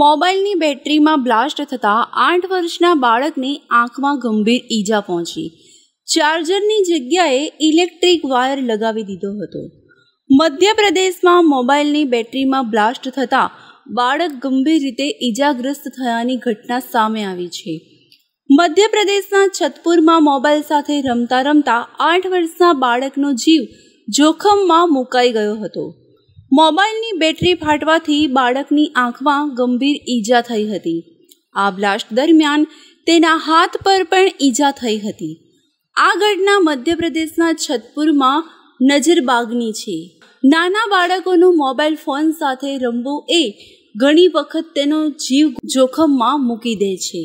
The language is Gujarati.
મોબાઈલની બેટરીમાં બ્લાસ્ટ થતાં આઠ વર્ષના બાળકને આંખમાં ગંભીર ઈજા પહોંચી ચાર્જરની જગ્યાએ ઇલેક્ટ્રિક વાયર લગાવી દીધો હતો મધ્યપ્રદેશમાં મોબાઈલની બેટરીમાં બ્લાસ્ટ થતાં બાળક ગંભીર રીતે ઈજાગ્રસ્ત થયાની ઘટના સામે આવી છે મધ્યપ્રદેશના છતપુરમાં મોબાઈલ સાથે રમતા રમતા આઠ વર્ષના બાળકનો જીવ જોખમમાં મુકાઈ ગયો હતો મોબાઈલની બેટરી ફાટવાથી બાળકની આંખમાં ગંભીર ઈજા થઈ હતી આ બ્લાસ્ટ દરમિયાન તેના હાથ પર પણ ઈજા થઈ હતી આ ઘટના મધ્યપ્રદેશના છતપુરમાં નજરબાગની છે નાના બાળકોનું મોબાઈલ ફોન સાથે રમવું એ ઘણી વખત તેનો જીવ જોખમમાં મૂકી દે છે